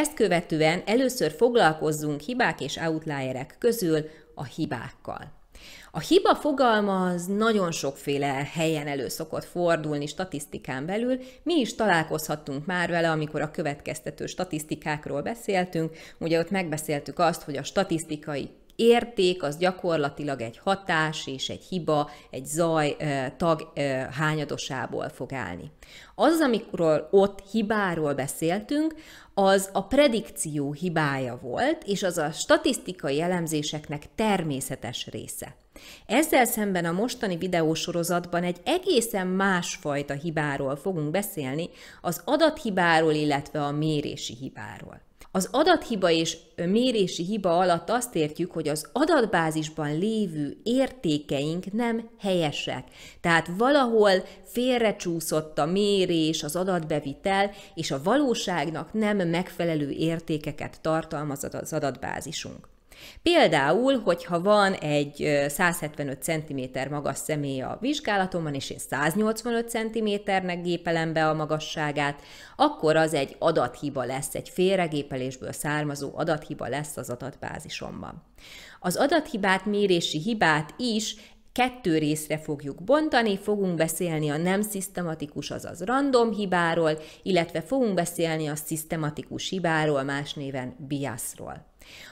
Ezt követően először foglalkozzunk hibák és outlierek közül a hibákkal. A hiba fogalma az nagyon sokféle helyen elő szokott fordulni statisztikán belül. Mi is találkozhattunk már vele, amikor a következtető statisztikákról beszéltünk. Ugye ott megbeszéltük azt, hogy a statisztikai érték az gyakorlatilag egy hatás és egy hiba, egy zaj tag hányadosából fog állni. Az, amikor ott hibáról beszéltünk, az a predikció hibája volt, és az a statisztikai elemzéseknek természetes része. Ezzel szemben a mostani videósorozatban egy egészen másfajta hibáról fogunk beszélni, az adathibáról, illetve a mérési hibáról. Az adathiba és mérési hiba alatt azt értjük, hogy az adatbázisban lévő értékeink nem helyesek. Tehát valahol félrecsúszott a mérés, az adatbevitel, és a valóságnak nem megfelelő értékeket tartalmaz az adatbázisunk. Például, hogyha van egy 175 cm magas személy a vizsgálatomban, és én 185 cm-nek gépelem be a magasságát, akkor az egy adathiba lesz, egy félregépelésből származó adathiba lesz az adatbázisomban. Az adathibát, mérési hibát is kettő részre fogjuk bontani, fogunk beszélni a nem szisztematikus, azaz random hibáról, illetve fogunk beszélni a szisztematikus hibáról, más néven biasról.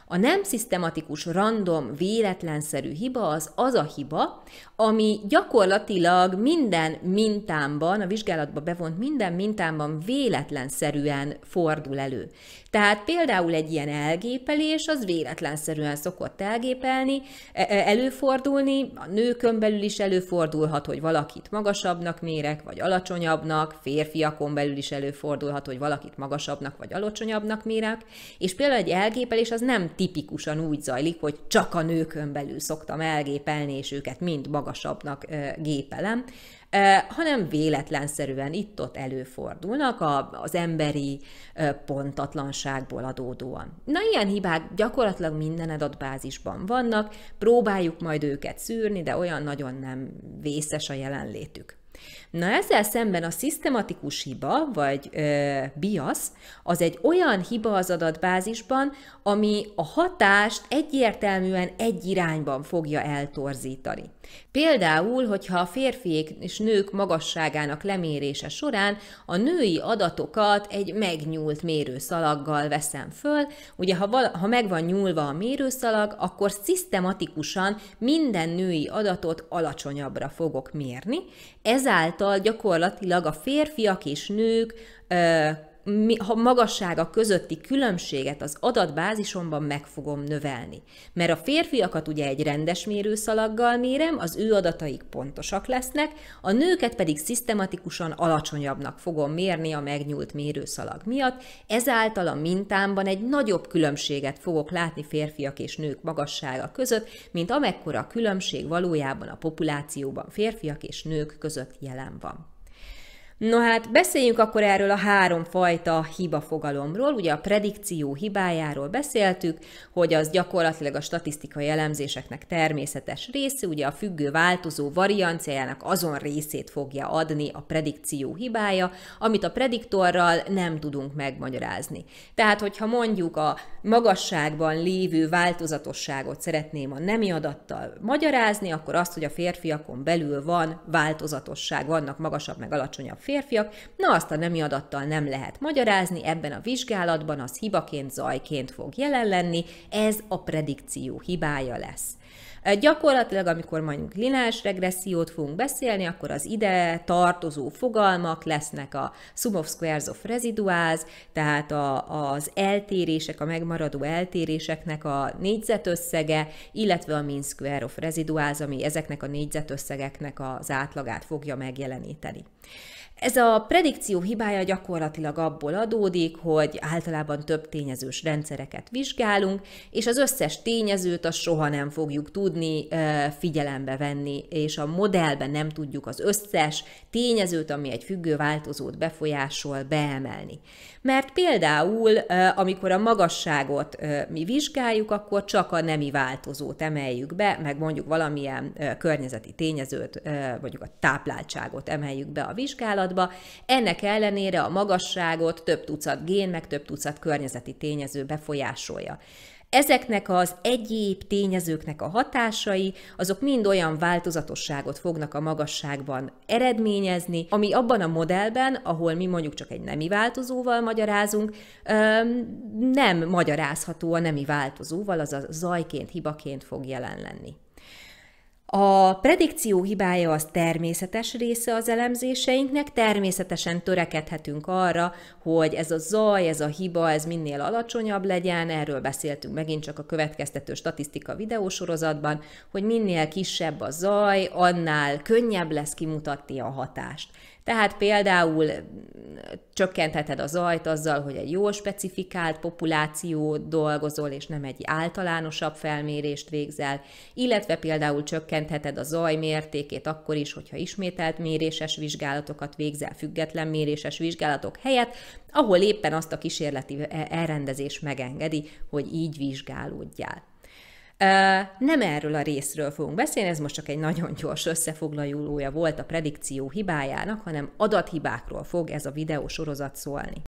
A nem szisztematikus, random, véletlenszerű hiba az az a hiba, ami gyakorlatilag minden mintámban, a vizsgálatba bevont minden mintámban véletlenszerűen fordul elő. Tehát például egy ilyen elgépelés az véletlenszerűen szokott elgépelni, e, e, előfordulni, a nőkön belül is előfordulhat, hogy valakit magasabbnak mérek, vagy alacsonyabbnak, férfiakon belül is előfordulhat, hogy valakit magasabbnak vagy alacsonyabbnak mérek, és például egy elgépelés az nem tipikusan úgy zajlik, hogy csak a nőkön belül szoktam elgépelni, és őket mind magasabbnak gépelem, hanem véletlenszerűen itt-ott előfordulnak az emberi pontatlanságból adódóan. Na, ilyen hibák gyakorlatilag minden adatbázisban vannak, próbáljuk majd őket szűrni, de olyan nagyon nem vészes a jelenlétük. Na ezzel szemben a szisztematikus hiba, vagy ö, bias, az egy olyan hiba az adatbázisban, ami a hatást egyértelműen egy irányban fogja eltorzítani. Például, hogyha a férfiék és nők magasságának lemérése során a női adatokat egy megnyúlt mérőszalaggal veszem föl, ugye ha, vala, ha meg van nyúlva a mérőszalag, akkor szisztematikusan minden női adatot alacsonyabbra fogok mérni, ez ezáltal gyakorlatilag a férfiak és nők magassága közötti különbséget az adatbázisomban meg fogom növelni. Mert a férfiakat ugye egy rendes mérőszalaggal mérem, az ő adataik pontosak lesznek, a nőket pedig szisztematikusan alacsonyabbnak fogom mérni a megnyúlt mérőszalag miatt, ezáltal a mintámban egy nagyobb különbséget fogok látni férfiak és nők magassága között, mint amekkora a különbség valójában a populációban férfiak és nők között jelen van. No hát beszéljünk akkor erről a három fajta hiba fogalomról. Ugye a predikció hibájáról beszéltük, hogy az gyakorlatilag a statisztikai elemzéseknek természetes része, ugye a függő változó varianciájának azon részét fogja adni a predikció hibája, amit a prediktorral nem tudunk megmagyarázni. Tehát, hogyha mondjuk a magasságban lévő változatosságot szeretném a nemi adattal magyarázni, akkor azt, hogy a férfiakon belül van változatosság, vannak magasabb meg alacsonyabb férfiak, na azt a nemi adattal nem lehet magyarázni, ebben a vizsgálatban az hibaként, zajként fog jelen lenni, ez a predikció hibája lesz. Gyakorlatilag, amikor mondjuk lineáris regressziót fogunk beszélni, akkor az ide tartozó fogalmak lesznek a sum of squares of residuals, tehát a, az eltérések, a megmaradó eltéréseknek a négyzetösszege, illetve a mean square of residuals, ami ezeknek a négyzetösszegeknek az átlagát fogja megjeleníteni. Ez a predikció hibája gyakorlatilag abból adódik, hogy általában több tényezős rendszereket vizsgálunk, és az összes tényezőt azt soha nem fogjuk tudni figyelembe venni, és a modellben nem tudjuk az összes tényezőt, ami egy függő változót befolyásol, beemelni. Mert például, amikor a magasságot mi vizsgáljuk, akkor csak a nemi változót emeljük be, meg mondjuk valamilyen környezeti tényezőt, mondjuk a tápláltságot emeljük be a vizsgálat, kapcsolatba, ennek ellenére a magasságot több tucat gén, meg több tucat környezeti tényező befolyásolja. Ezeknek az egyéb tényezőknek a hatásai, azok mind olyan változatosságot fognak a magasságban eredményezni, ami abban a modellben, ahol mi mondjuk csak egy nemi változóval magyarázunk, nem magyarázható a nemi változóval, az a zajként, hibaként fog jelen lenni. A predikció hibája az természetes része az elemzéseinknek, természetesen törekedhetünk arra, hogy ez a zaj, ez a hiba, ez minél alacsonyabb legyen, erről beszéltünk megint csak a következtető statisztika videósorozatban, hogy minél kisebb a zaj, annál könnyebb lesz kimutatni a hatást. Tehát például mm, csökkentheted a zajt azzal, hogy egy jól specifikált populáció dolgozol, és nem egy általánosabb felmérést végzel, illetve például csökkent csökkentheted a zaj mértékét akkor is, hogyha ismételt méréses vizsgálatokat végzel független méréses vizsgálatok helyett, ahol éppen azt a kísérleti e, elrendezés megengedi, hogy így vizsgálódjál. Nem erről a részről fogunk beszélni, ez most csak egy nagyon gyors összefoglalója volt a predikció hibájának, hanem adathibákról fog ez a videó sorozat szólni.